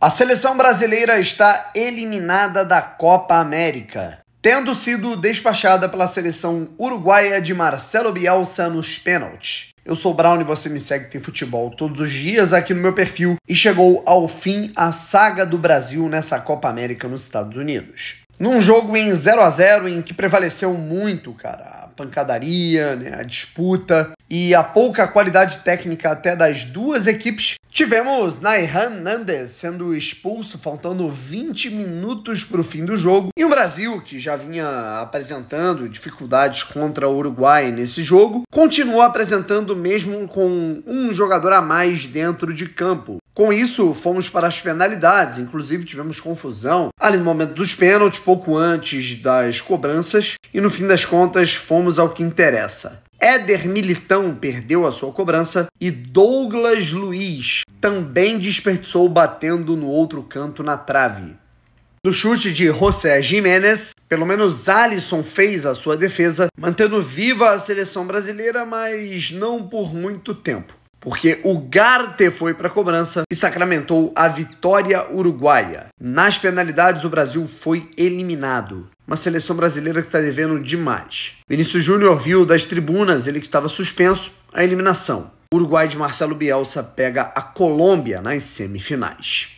A seleção brasileira está eliminada da Copa América, tendo sido despachada pela seleção uruguaia de Marcelo Bielsa nos pênaltis. Eu sou o Brown e você me segue tem futebol todos os dias aqui no meu perfil e chegou ao fim a saga do Brasil nessa Copa América nos Estados Unidos. Num jogo em 0 a 0 em que prevaleceu muito, cara, a pancadaria, né, a disputa e a pouca qualidade técnica até das duas equipes, Tivemos Naihan Nandes sendo expulso faltando 20 minutos para o fim do jogo. E o Brasil, que já vinha apresentando dificuldades contra o Uruguai nesse jogo, continua apresentando mesmo com um jogador a mais dentro de campo. Com isso, fomos para as penalidades, inclusive tivemos confusão ali no momento dos pênaltis, pouco antes das cobranças, e no fim das contas, fomos ao que interessa. Éder Militão perdeu a sua cobrança e Douglas Luiz também desperdiçou batendo no outro canto na trave. No chute de José Jiménez, pelo menos Alisson fez a sua defesa, mantendo viva a seleção brasileira, mas não por muito tempo porque o Garte foi para a cobrança e sacramentou a vitória uruguaia. Nas penalidades, o Brasil foi eliminado. Uma seleção brasileira que está devendo demais. Vinícius Júnior viu das tribunas, ele que estava suspenso, a eliminação. Uruguai de Marcelo Bielsa pega a Colômbia nas semifinais.